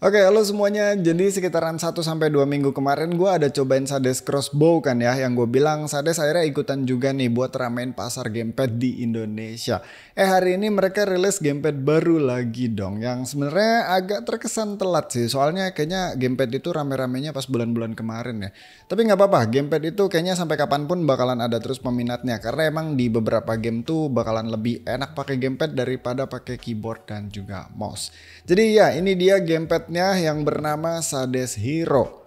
Oke, okay, halo semuanya. Jadi sekitaran 1 sampai 2 minggu kemarin gue ada cobain Sades Crossbow kan ya yang gue bilang Sades akhirnya ikutan juga nih buat ramein pasar gamepad di Indonesia. Eh hari ini mereka rilis gamepad baru lagi dong yang sebenarnya agak terkesan telat sih. Soalnya kayaknya gamepad itu rame-ramenya pas bulan-bulan kemarin ya. Tapi nggak apa-apa, gamepad itu kayaknya sampai kapanpun bakalan ada terus peminatnya karena emang di beberapa game tuh bakalan lebih enak pakai gamepad daripada pakai keyboard dan juga mouse. Jadi ya ini dia gamepad anaknya yang bernama Sades Hero.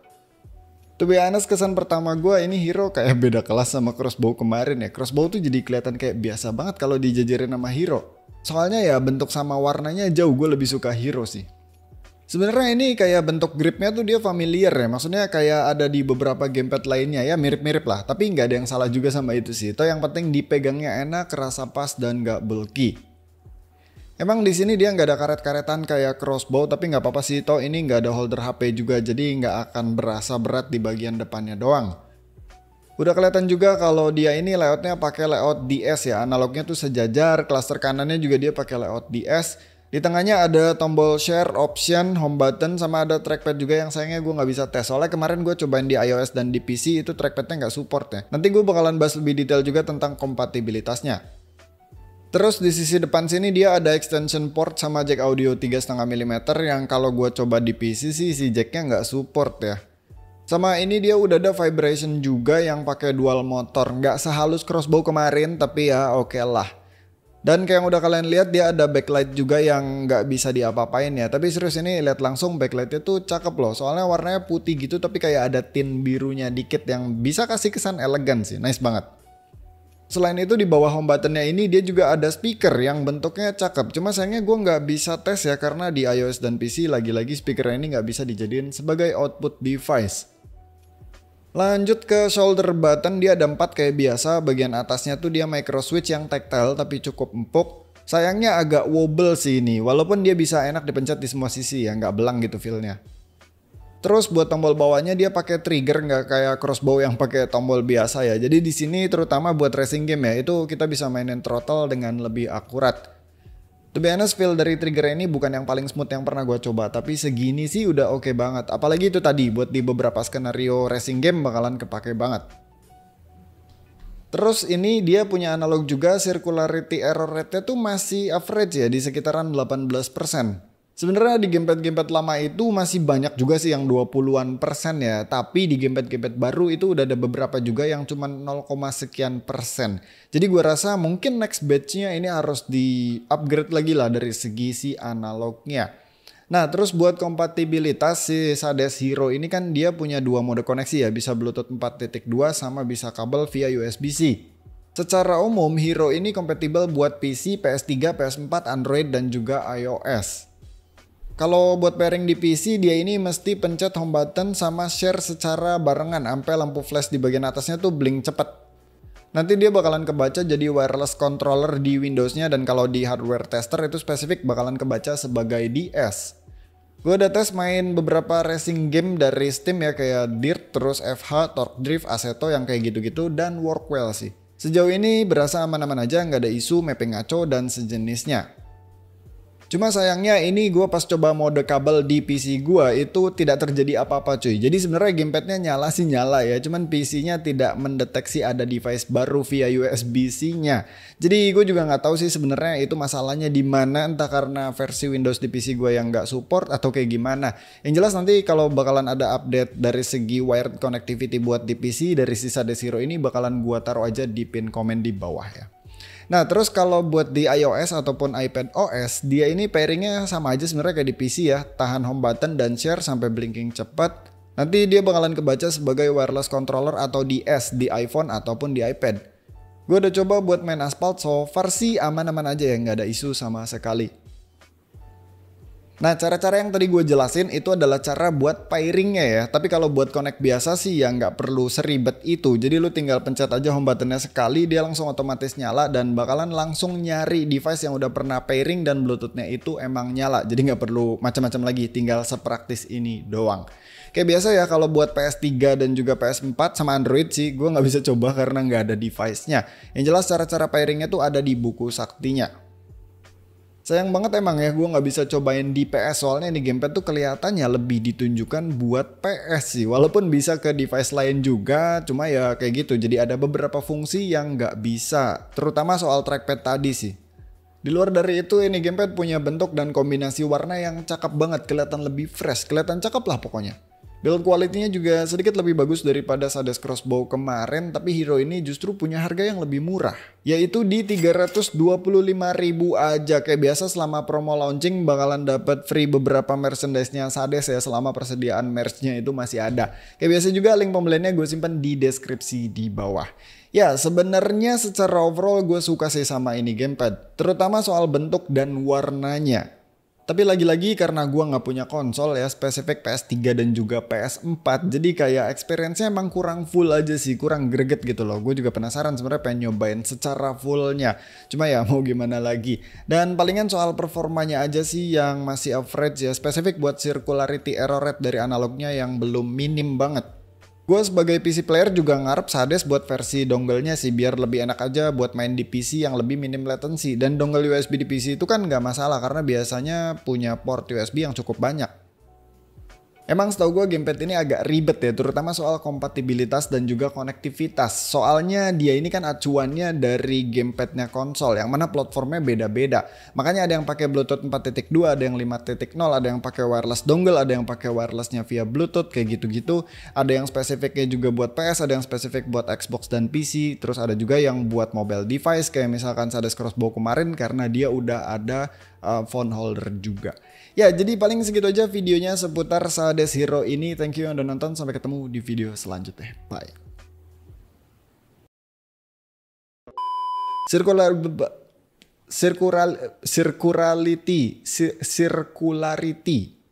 To be honest, kesan pertama gue ini Hero kayak beda kelas sama Crossbow kemarin ya. Crossbow tuh jadi kelihatan kayak biasa banget kalau dijajarin sama Hero. Soalnya ya bentuk sama warnanya jauh gue lebih suka Hero sih. Sebenarnya ini kayak bentuk gripnya tuh dia familiar ya, maksudnya kayak ada di beberapa gamepad lainnya ya mirip-mirip lah. Tapi nggak ada yang salah juga sama itu sih. Itu yang penting dipegangnya enak, kerasa pas dan nggak bulky. Emang di sini dia nggak ada karet-karetan kayak crossbow, tapi nggak apa-apa sih. Toh ini nggak ada holder HP juga, jadi nggak akan berasa berat di bagian depannya doang. Udah kelihatan juga kalau dia ini layoutnya pakai layout DS ya, analognya tuh sejajar, Cluster kanannya juga dia pakai layout DS. Di tengahnya ada tombol share, option, home button, sama ada trackpad juga yang sayangnya gue nggak bisa tes. Soalnya kemarin gue cobain di iOS dan di PC itu trackpadnya nggak support ya. Nanti gue bakalan bahas lebih detail juga tentang kompatibilitasnya. Terus di sisi depan sini dia ada extension port sama jack audio 3,5 mm yang kalau gue coba di PC sih si jacknya nggak support ya. Sama ini dia udah ada vibration juga yang pakai dual motor, nggak sehalus crossbow kemarin tapi ya oke okay lah. Dan kayak yang udah kalian lihat dia ada backlight juga yang nggak bisa diapa-apain ya. Tapi serius ini lihat langsung backlightnya tuh cakep loh. Soalnya warnanya putih gitu tapi kayak ada tin birunya dikit yang bisa kasih kesan elegan sih. Nice banget. Selain itu di bawah home buttonnya ini dia juga ada speaker yang bentuknya cakep. Cuma sayangnya gue nggak bisa tes ya karena di iOS dan PC lagi-lagi speaker ini nggak bisa dijadiin sebagai output device. Lanjut ke shoulder button dia ada empat kayak biasa. Bagian atasnya tuh dia micro switch yang tactile tapi cukup empuk. Sayangnya agak wobble sih ini, walaupun dia bisa enak dipencet di semua sisi ya, nggak belang gitu feelnya. Terus buat tombol bawahnya dia pakai trigger nggak kayak crossbow yang pakai tombol biasa ya. Jadi di sini terutama buat racing game ya itu kita bisa mainin throttle dengan lebih akurat. To be honest, feel dari trigger ini bukan yang paling smooth yang pernah gue coba, tapi segini sih udah oke okay banget. Apalagi itu tadi, buat di beberapa skenario racing game bakalan kepake banget. Terus ini dia punya analog juga, circularity error rate-nya tuh masih average ya, di sekitaran Sebenarnya di gamepad-gamepad lama itu masih banyak juga sih yang 20-an persen ya. Tapi di gamepad-gamepad baru itu udah ada beberapa juga yang cuma 0, sekian persen. Jadi gue rasa mungkin next batch-nya ini harus di upgrade lagi lah dari segi si analognya. Nah terus buat kompatibilitas si Sades Hero ini kan dia punya dua mode koneksi ya. Bisa Bluetooth 4.2 sama bisa kabel via USB-C. Secara umum Hero ini kompatibel buat PC, PS3, PS4, Android, dan juga iOS. Kalau buat pairing di PC, dia ini mesti pencet home button sama share secara barengan sampai lampu flash di bagian atasnya tuh blink cepet. Nanti dia bakalan kebaca jadi wireless controller di Windows-nya dan kalau di hardware tester itu spesifik bakalan kebaca sebagai DS. Gue udah tes main beberapa racing game dari Steam ya kayak Dirt, terus FH, Torque Drift, Assetto yang kayak gitu-gitu dan work well sih. Sejauh ini berasa aman-aman aja nggak ada isu mapping ngaco dan sejenisnya. Cuma sayangnya ini gue pas coba mode kabel di PC gue itu tidak terjadi apa-apa cuy. Jadi sebenarnya gamepadnya nyala sih nyala ya. Cuman PC-nya tidak mendeteksi ada device baru via USB-C-nya. Jadi gue juga nggak tahu sih sebenarnya itu masalahnya di mana entah karena versi Windows di PC gue yang nggak support atau kayak gimana. Yang jelas nanti kalau bakalan ada update dari segi wired connectivity buat di PC dari sisa Desiro ini bakalan gue taruh aja di pin komen di bawah ya. Nah terus kalau buat di iOS ataupun iPad OS, dia ini pairingnya sama aja sebenarnya kayak di PC ya, tahan home button dan share sampai blinking cepat. Nanti dia bakalan kebaca sebagai wireless controller atau DS di iPhone ataupun di iPad. Gue udah coba buat main aspal, so far sih aman-aman aja ya, nggak ada isu sama sekali. Nah, cara-cara yang tadi gue jelasin itu adalah cara buat pairingnya ya. Tapi kalau buat connect biasa sih ya nggak perlu seribet itu. Jadi lu tinggal pencet aja home buttonnya sekali, dia langsung otomatis nyala dan bakalan langsung nyari device yang udah pernah pairing dan bluetoothnya itu emang nyala. Jadi nggak perlu macam-macam lagi, tinggal sepraktis ini doang. Kayak biasa ya kalau buat PS3 dan juga PS4 sama Android sih gue nggak bisa coba karena nggak ada device-nya. Yang jelas cara-cara pairingnya tuh ada di buku saktinya. Sayang banget emang ya gue nggak bisa cobain di PS soalnya ini gamepad tuh kelihatannya lebih ditunjukkan buat PS sih. Walaupun bisa ke device lain juga, cuma ya kayak gitu. Jadi ada beberapa fungsi yang nggak bisa, terutama soal trackpad tadi sih. Di luar dari itu ini gamepad punya bentuk dan kombinasi warna yang cakep banget, kelihatan lebih fresh, kelihatan cakep lah pokoknya. Build quality-nya juga sedikit lebih bagus daripada Sades Crossbow kemarin, tapi hero ini justru punya harga yang lebih murah. Yaitu di 325.000 aja. Kayak biasa selama promo launching bakalan dapat free beberapa merchandise-nya Sades ya selama persediaan merch-nya itu masih ada. Kayak biasa juga link pembeliannya gue simpan di deskripsi di bawah. Ya sebenarnya secara overall gue suka sih sama ini gamepad. Terutama soal bentuk dan warnanya. Tapi lagi-lagi karena gue nggak punya konsol ya spesifik PS3 dan juga PS4 Jadi kayak experience-nya emang kurang full aja sih kurang greget gitu loh Gue juga penasaran sebenarnya pengen nyobain secara fullnya Cuma ya mau gimana lagi Dan palingan soal performanya aja sih yang masih average ya Spesifik buat circularity error rate dari analognya yang belum minim banget Gue sebagai PC player juga ngarep Sades buat versi dongle-nya sih biar lebih enak aja buat main di PC yang lebih minim latency. Dan dongle USB di PC itu kan nggak masalah karena biasanya punya port USB yang cukup banyak. Emang setahu gue gamepad ini agak ribet ya, terutama soal kompatibilitas dan juga konektivitas. Soalnya dia ini kan acuannya dari gamepadnya konsol, yang mana platformnya beda-beda. Makanya ada yang pakai Bluetooth 4.2, ada yang 5.0, ada yang pakai wireless dongle, ada yang pakai wirelessnya via Bluetooth, kayak gitu-gitu. Ada yang spesifiknya juga buat PS, ada yang spesifik buat Xbox dan PC, terus ada juga yang buat mobile device, kayak misalkan Sades Crossbow kemarin karena dia udah ada uh, phone holder juga. Ya, jadi paling segitu aja videonya seputar Hades Hero ini. Thank you yang udah nonton. Sampai ketemu di video selanjutnya. Bye. Circular circural eh, circularity circularity